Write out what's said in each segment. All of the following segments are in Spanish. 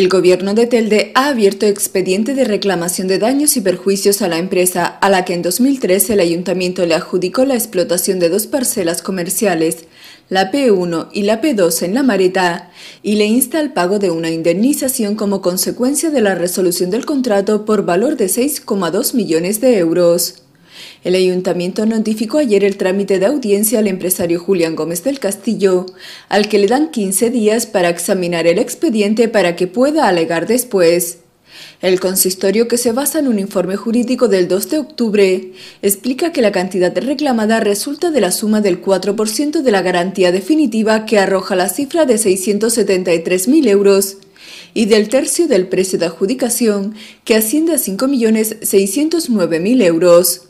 El gobierno de Telde ha abierto expediente de reclamación de daños y perjuicios a la empresa a la que en 2013 el ayuntamiento le adjudicó la explotación de dos parcelas comerciales, la P1 y la P2 en la Mareta, y le insta al pago de una indemnización como consecuencia de la resolución del contrato por valor de 6,2 millones de euros. El ayuntamiento notificó ayer el trámite de audiencia al empresario Julián Gómez del Castillo, al que le dan 15 días para examinar el expediente para que pueda alegar después. El consistorio, que se basa en un informe jurídico del 2 de octubre, explica que la cantidad reclamada resulta de la suma del 4% de la garantía definitiva que arroja la cifra de 673.000 euros y del tercio del precio de adjudicación, que asciende a 5.609.000 euros.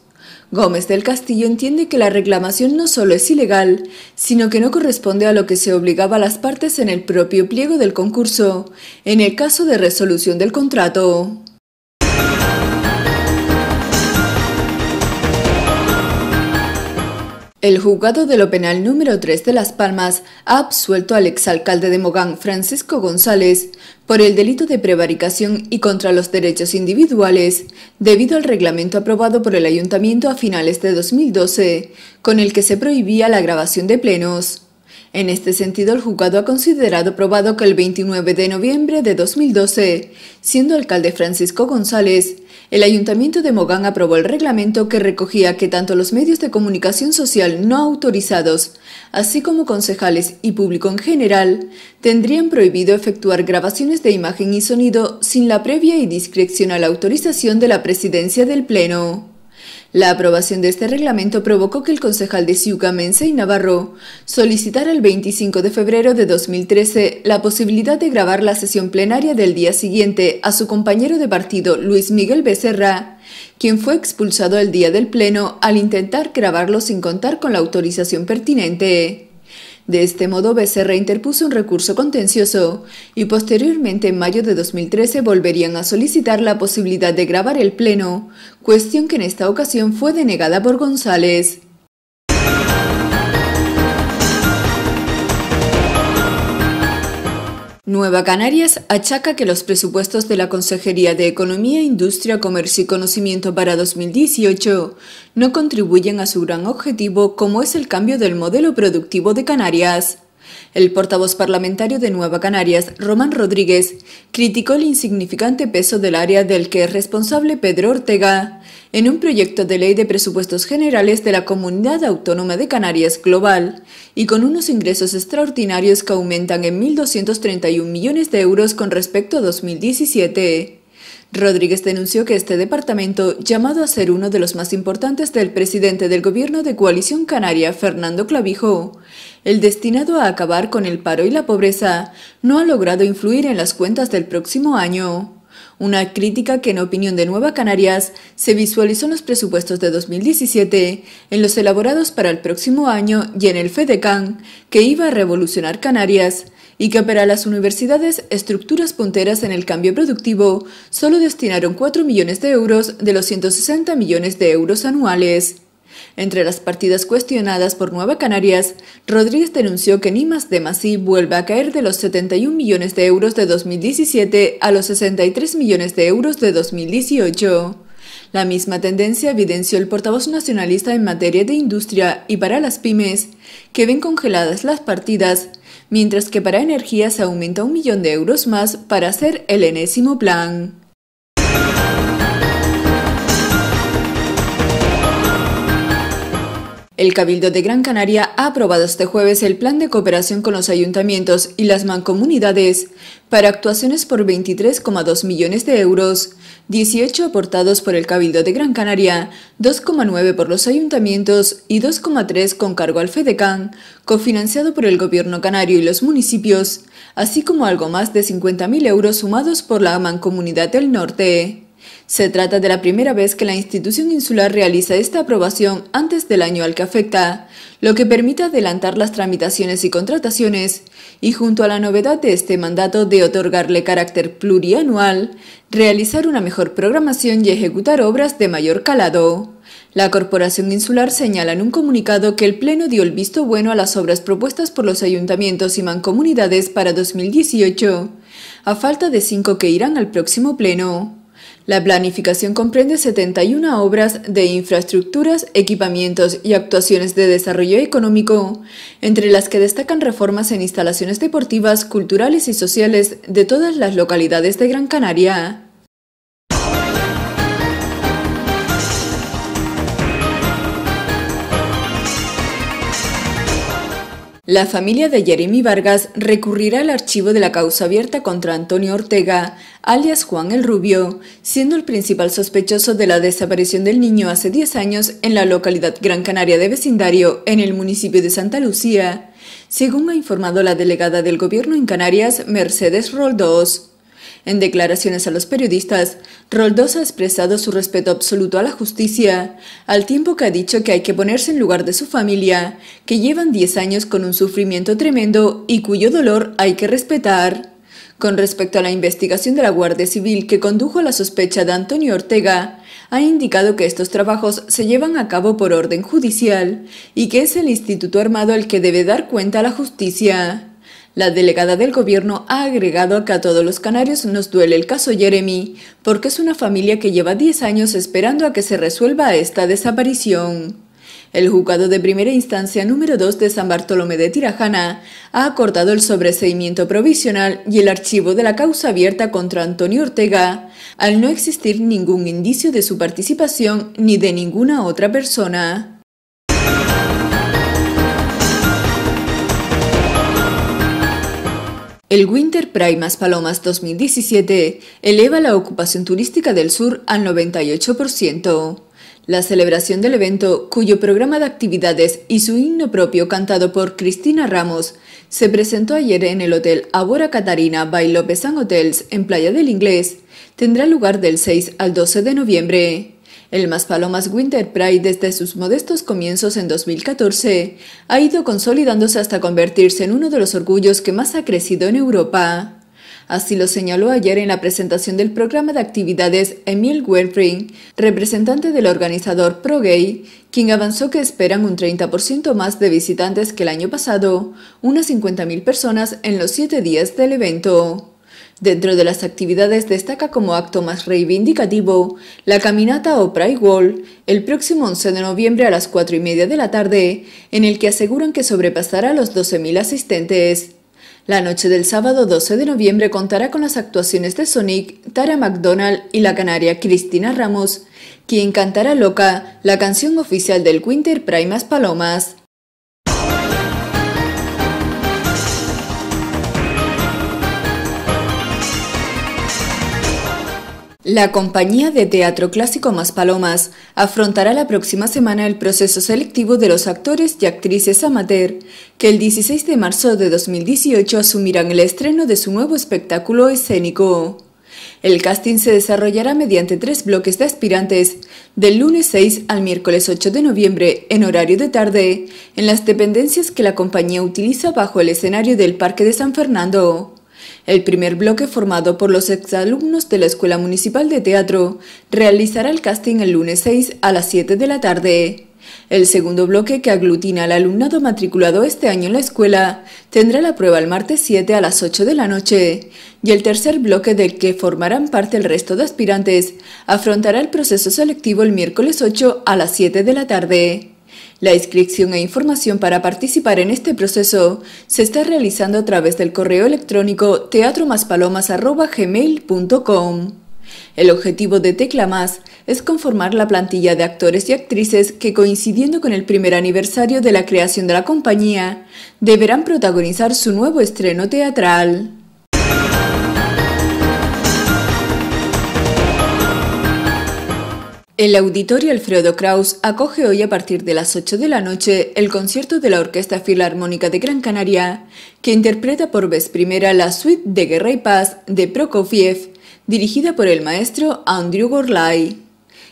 Gómez del Castillo entiende que la reclamación no solo es ilegal, sino que no corresponde a lo que se obligaba a las partes en el propio pliego del concurso, en el caso de resolución del contrato. El juzgado de lo penal número 3 de Las Palmas ha absuelto al exalcalde de Mogán, Francisco González, por el delito de prevaricación y contra los derechos individuales, debido al reglamento aprobado por el ayuntamiento a finales de 2012, con el que se prohibía la grabación de plenos. En este sentido, el juzgado ha considerado probado que el 29 de noviembre de 2012, siendo alcalde Francisco González, el Ayuntamiento de Mogán aprobó el reglamento que recogía que tanto los medios de comunicación social no autorizados, así como concejales y público en general, tendrían prohibido efectuar grabaciones de imagen y sonido sin la previa y discrecional autorización de la Presidencia del Pleno. La aprobación de este reglamento provocó que el concejal de Ciuca, y Navarro, solicitara el 25 de febrero de 2013 la posibilidad de grabar la sesión plenaria del día siguiente a su compañero de partido, Luis Miguel Becerra, quien fue expulsado el día del pleno al intentar grabarlo sin contar con la autorización pertinente. De este modo, Becerra interpuso un recurso contencioso y posteriormente, en mayo de 2013, volverían a solicitar la posibilidad de grabar el Pleno, cuestión que en esta ocasión fue denegada por González. Nueva Canarias achaca que los presupuestos de la Consejería de Economía, Industria, Comercio y Conocimiento para 2018 no contribuyen a su gran objetivo como es el cambio del modelo productivo de Canarias. El portavoz parlamentario de Nueva Canarias, Román Rodríguez, criticó el insignificante peso del área del que es responsable Pedro Ortega en un proyecto de ley de presupuestos generales de la Comunidad Autónoma de Canarias Global y con unos ingresos extraordinarios que aumentan en 1.231 millones de euros con respecto a 2017. Rodríguez denunció que este departamento, llamado a ser uno de los más importantes del presidente del gobierno de coalición canaria, Fernando Clavijo, el destinado a acabar con el paro y la pobreza, no ha logrado influir en las cuentas del próximo año. Una crítica que en opinión de Nueva Canarias se visualizó en los presupuestos de 2017, en los elaborados para el próximo año y en el FEDECAN, que iba a revolucionar Canarias, y que para las universidades estructuras punteras en el cambio productivo solo destinaron 4 millones de euros de los 160 millones de euros anuales. Entre las partidas cuestionadas por Nueva Canarias, Rodríguez denunció que ni más de Masí vuelve a caer de los 71 millones de euros de 2017 a los 63 millones de euros de 2018. La misma tendencia evidenció el portavoz nacionalista en materia de industria y para las pymes, que ven congeladas las partidas mientras que para energía se aumenta un millón de euros más para hacer el enésimo plan. El Cabildo de Gran Canaria ha aprobado este jueves el plan de cooperación con los ayuntamientos y las mancomunidades para actuaciones por 23,2 millones de euros 18 aportados por el Cabildo de Gran Canaria, 2,9 por los ayuntamientos y 2,3 con cargo al FEDECAN, cofinanciado por el Gobierno canario y los municipios, así como algo más de 50.000 euros sumados por la Mancomunidad del Norte. Se trata de la primera vez que la institución insular realiza esta aprobación antes del año al que afecta, lo que permite adelantar las tramitaciones y contrataciones, y junto a la novedad de este mandato de otorgarle carácter plurianual, realizar una mejor programación y ejecutar obras de mayor calado. La Corporación Insular señala en un comunicado que el Pleno dio el visto bueno a las obras propuestas por los ayuntamientos y mancomunidades para 2018, a falta de cinco que irán al próximo Pleno. La planificación comprende 71 obras de infraestructuras, equipamientos y actuaciones de desarrollo económico, entre las que destacan reformas en instalaciones deportivas, culturales y sociales de todas las localidades de Gran Canaria. La familia de Jeremy Vargas recurrirá al archivo de la causa abierta contra Antonio Ortega, alias Juan el Rubio, siendo el principal sospechoso de la desaparición del niño hace 10 años en la localidad Gran Canaria de vecindario, en el municipio de Santa Lucía, según ha informado la delegada del gobierno en Canarias, Mercedes Roldós. En declaraciones a los periodistas, Roldós ha expresado su respeto absoluto a la justicia, al tiempo que ha dicho que hay que ponerse en lugar de su familia, que llevan 10 años con un sufrimiento tremendo y cuyo dolor hay que respetar. Con respecto a la investigación de la Guardia Civil que condujo a la sospecha de Antonio Ortega, ha indicado que estos trabajos se llevan a cabo por orden judicial y que es el Instituto Armado el que debe dar cuenta a la justicia. La delegada del gobierno ha agregado que a todos los canarios nos duele el caso Jeremy, porque es una familia que lleva 10 años esperando a que se resuelva esta desaparición. El juzgado de primera instancia número 2 de San Bartolomé de Tirajana ha acordado el sobreseimiento provisional y el archivo de la causa abierta contra Antonio Ortega, al no existir ningún indicio de su participación ni de ninguna otra persona. El Winter Primas Palomas 2017 eleva la ocupación turística del sur al 98%. La celebración del evento, cuyo programa de actividades y su himno propio cantado por Cristina Ramos, se presentó ayer en el Hotel Abora Catarina by López Hotels en Playa del Inglés, tendrá lugar del 6 al 12 de noviembre. El Más Palomas Winter Pride, desde sus modestos comienzos en 2014, ha ido consolidándose hasta convertirse en uno de los orgullos que más ha crecido en Europa. Así lo señaló ayer en la presentación del programa de actividades Emil Werfring, representante del organizador ProGay, quien avanzó que esperan un 30% más de visitantes que el año pasado, unas 50.000 personas en los siete días del evento. Dentro de las actividades destaca como acto más reivindicativo la caminata o Pride Wall el próximo 11 de noviembre a las 4 y media de la tarde, en el que aseguran que sobrepasará los 12.000 asistentes. La noche del sábado 12 de noviembre contará con las actuaciones de Sonic, Tara McDonald y la canaria Cristina Ramos, quien cantará Loca, la canción oficial del Winter Primas Palomas. La compañía de teatro clásico Más Palomas afrontará la próxima semana el proceso selectivo de los actores y actrices amateur, que el 16 de marzo de 2018 asumirán el estreno de su nuevo espectáculo escénico. El casting se desarrollará mediante tres bloques de aspirantes, del lunes 6 al miércoles 8 de noviembre, en horario de tarde, en las dependencias que la compañía utiliza bajo el escenario del Parque de San Fernando. El primer bloque formado por los exalumnos de la Escuela Municipal de Teatro realizará el casting el lunes 6 a las 7 de la tarde. El segundo bloque que aglutina al alumnado matriculado este año en la escuela tendrá la prueba el martes 7 a las 8 de la noche y el tercer bloque del que formarán parte el resto de aspirantes afrontará el proceso selectivo el miércoles 8 a las 7 de la tarde. La inscripción e información para participar en este proceso se está realizando a través del correo electrónico teatromaspalomas.gmail.com. El objetivo de Tecla Más es conformar la plantilla de actores y actrices que, coincidiendo con el primer aniversario de la creación de la compañía, deberán protagonizar su nuevo estreno teatral. El Auditorio Alfredo Kraus acoge hoy a partir de las 8 de la noche el concierto de la Orquesta Filarmónica de Gran Canaria, que interpreta por vez primera la suite de Guerra y Paz de Prokofiev, dirigida por el maestro Andrew Gorlay.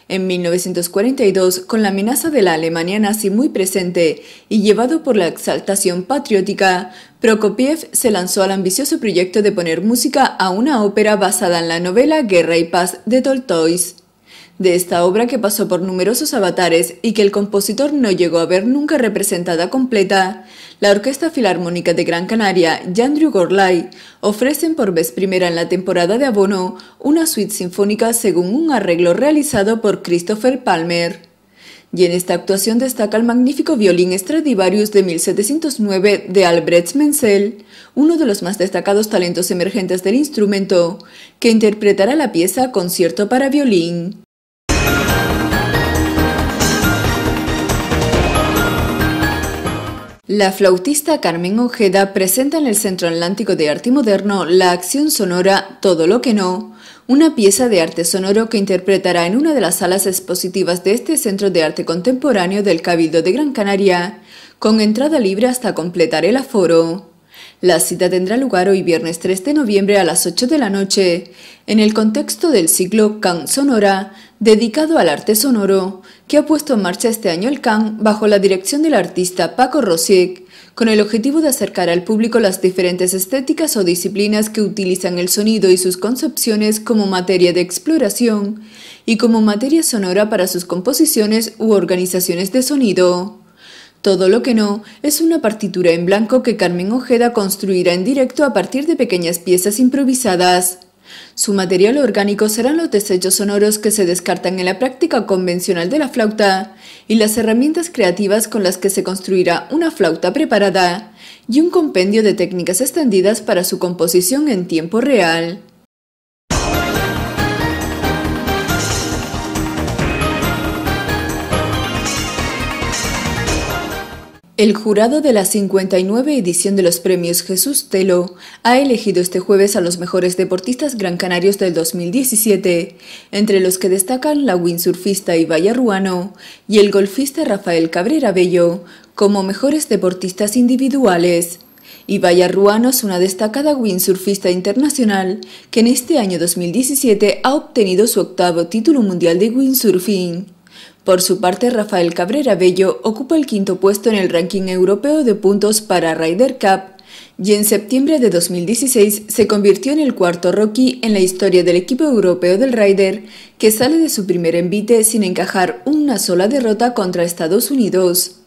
En 1942, con la amenaza de la Alemania nazi muy presente y llevado por la exaltación patriótica, Prokopiev se lanzó al ambicioso proyecto de poner música a una ópera basada en la novela Guerra y Paz de Tolstoy de esta obra que pasó por numerosos avatares y que el compositor no llegó a ver nunca representada completa, la Orquesta Filarmónica de Gran Canaria y Andrew Gorlay ofrecen por vez primera en la temporada de abono una suite sinfónica según un arreglo realizado por Christopher Palmer. Y en esta actuación destaca el magnífico violín Stradivarius de 1709 de Albrecht Menzel, uno de los más destacados talentos emergentes del instrumento, que interpretará la pieza Concierto para violín. La flautista Carmen Ojeda presenta en el Centro Atlántico de Arte Moderno la acción sonora Todo lo que no, una pieza de arte sonoro que interpretará en una de las salas expositivas de este Centro de Arte Contemporáneo del Cabildo de Gran Canaria, con entrada libre hasta completar el aforo. La cita tendrá lugar hoy viernes 3 de noviembre a las 8 de la noche, en el contexto del ciclo Can Sonora, dedicado al arte sonoro, que ha puesto en marcha este año el Can bajo la dirección del artista Paco Rosiek, con el objetivo de acercar al público las diferentes estéticas o disciplinas que utilizan el sonido y sus concepciones como materia de exploración y como materia sonora para sus composiciones u organizaciones de sonido. Todo lo que no es una partitura en blanco que Carmen Ojeda construirá en directo a partir de pequeñas piezas improvisadas. Su material orgánico serán los desechos sonoros que se descartan en la práctica convencional de la flauta y las herramientas creativas con las que se construirá una flauta preparada y un compendio de técnicas extendidas para su composición en tiempo real. El jurado de la 59 edición de los premios Jesús Telo ha elegido este jueves a los mejores deportistas gran canarios del 2017, entre los que destacan la windsurfista Ibaya Ruano y el golfista Rafael Cabrera Bello como mejores deportistas individuales. Ibaya Ruano es una destacada windsurfista internacional que en este año 2017 ha obtenido su octavo título mundial de windsurfing. Por su parte, Rafael Cabrera Bello ocupa el quinto puesto en el ranking europeo de puntos para Ryder Cup y en septiembre de 2016 se convirtió en el cuarto rookie en la historia del equipo europeo del Ryder, que sale de su primer envite sin encajar una sola derrota contra Estados Unidos.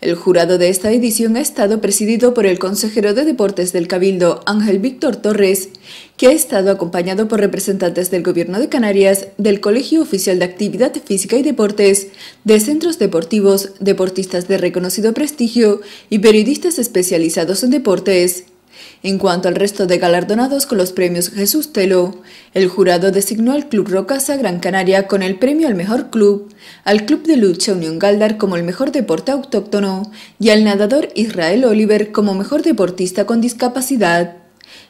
El jurado de esta edición ha estado presidido por el consejero de Deportes del Cabildo, Ángel Víctor Torres, que ha estado acompañado por representantes del Gobierno de Canarias, del Colegio Oficial de Actividad Física y Deportes, de centros deportivos, deportistas de reconocido prestigio y periodistas especializados en deportes. En cuanto al resto de galardonados con los premios Jesús Telo, el jurado designó al Club Rocasa Gran Canaria con el premio al mejor club, al Club de Lucha Unión Galdar como el mejor deporte autóctono y al nadador Israel Oliver como mejor deportista con discapacidad.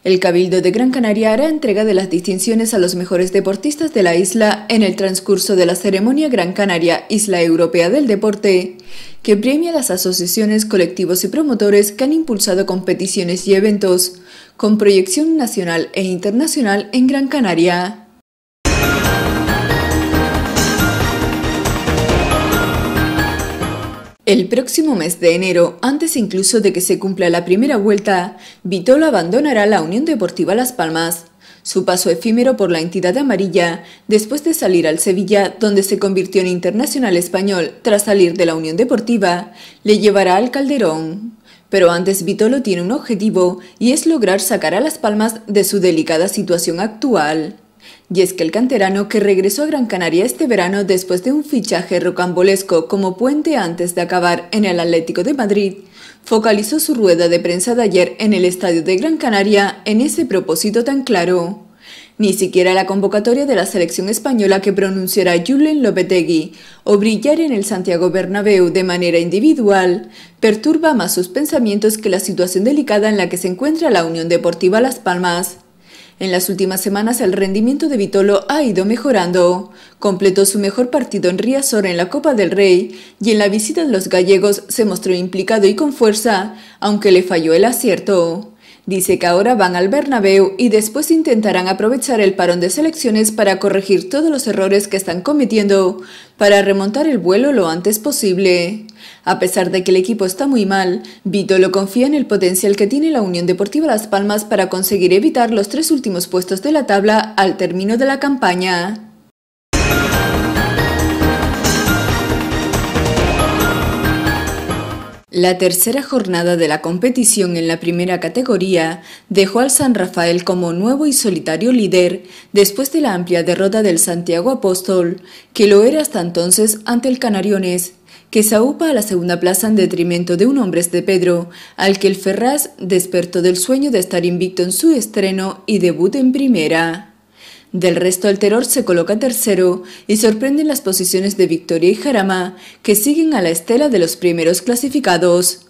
El Cabildo de Gran Canaria hará entrega de las distinciones a los mejores deportistas de la isla en el transcurso de la ceremonia Gran Canaria Isla Europea del Deporte, que premia a las asociaciones, colectivos y promotores que han impulsado competiciones y eventos, con proyección nacional e internacional en Gran Canaria. El próximo mes de enero, antes incluso de que se cumpla la primera vuelta, Vitolo abandonará la Unión Deportiva Las Palmas. Su paso efímero por la entidad amarilla, después de salir al Sevilla, donde se convirtió en internacional español tras salir de la Unión Deportiva, le llevará al Calderón. Pero antes Vitolo tiene un objetivo y es lograr sacar a Las Palmas de su delicada situación actual. Y es que el canterano que regresó a Gran Canaria este verano después de un fichaje rocambolesco como puente antes de acabar en el Atlético de Madrid, focalizó su rueda de prensa de ayer en el estadio de Gran Canaria en ese propósito tan claro. Ni siquiera la convocatoria de la selección española que pronunciará Julen Lopetegui o brillar en el Santiago Bernabéu de manera individual perturba más sus pensamientos que la situación delicada en la que se encuentra la Unión Deportiva Las Palmas, en las últimas semanas el rendimiento de Vitolo ha ido mejorando. Completó su mejor partido en Riazor en la Copa del Rey y en la visita de los gallegos se mostró implicado y con fuerza, aunque le falló el acierto. Dice que ahora van al Bernabéu y después intentarán aprovechar el parón de selecciones para corregir todos los errores que están cometiendo para remontar el vuelo lo antes posible. A pesar de que el equipo está muy mal, Vito lo confía en el potencial que tiene la Unión Deportiva Las Palmas para conseguir evitar los tres últimos puestos de la tabla al término de la campaña. La tercera jornada de la competición en la primera categoría dejó al San Rafael como nuevo y solitario líder después de la amplia derrota del Santiago Apóstol, que lo era hasta entonces ante el Canariones, que se a la segunda plaza en detrimento de un Hombres de este Pedro, al que el Ferraz despertó del sueño de estar invicto en su estreno y debut en primera. Del resto, el terror se coloca tercero y sorprenden las posiciones de Victoria y Jarama, que siguen a la estela de los primeros clasificados.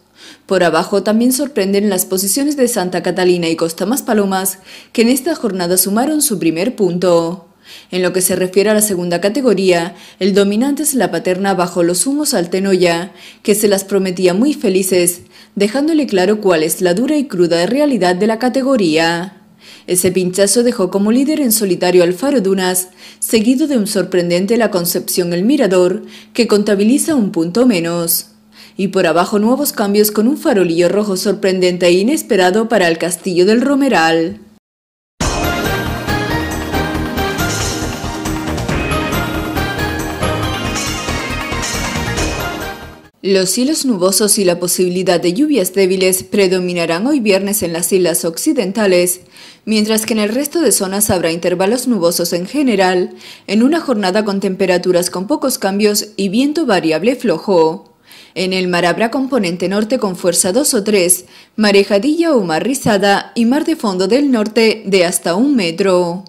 Por abajo también sorprenden las posiciones de Santa Catalina y Costa Más Palomas, que en esta jornada sumaron su primer punto. En lo que se refiere a la segunda categoría, el dominante es la paterna bajo los humos al Tenoya, que se las prometía muy felices, dejándole claro cuál es la dura y cruda realidad de la categoría. Ese pinchazo dejó como líder en solitario al Faro Dunas, seguido de un sorprendente La Concepción El Mirador, que contabiliza un punto menos. Y por abajo nuevos cambios con un farolillo rojo sorprendente e inesperado para el Castillo del Romeral. Los cielos nubosos y la posibilidad de lluvias débiles predominarán hoy viernes en las islas occidentales, mientras que en el resto de zonas habrá intervalos nubosos en general, en una jornada con temperaturas con pocos cambios y viento variable flojo. En el mar habrá componente norte con fuerza 2 o 3, marejadilla o mar rizada y mar de fondo del norte de hasta un metro.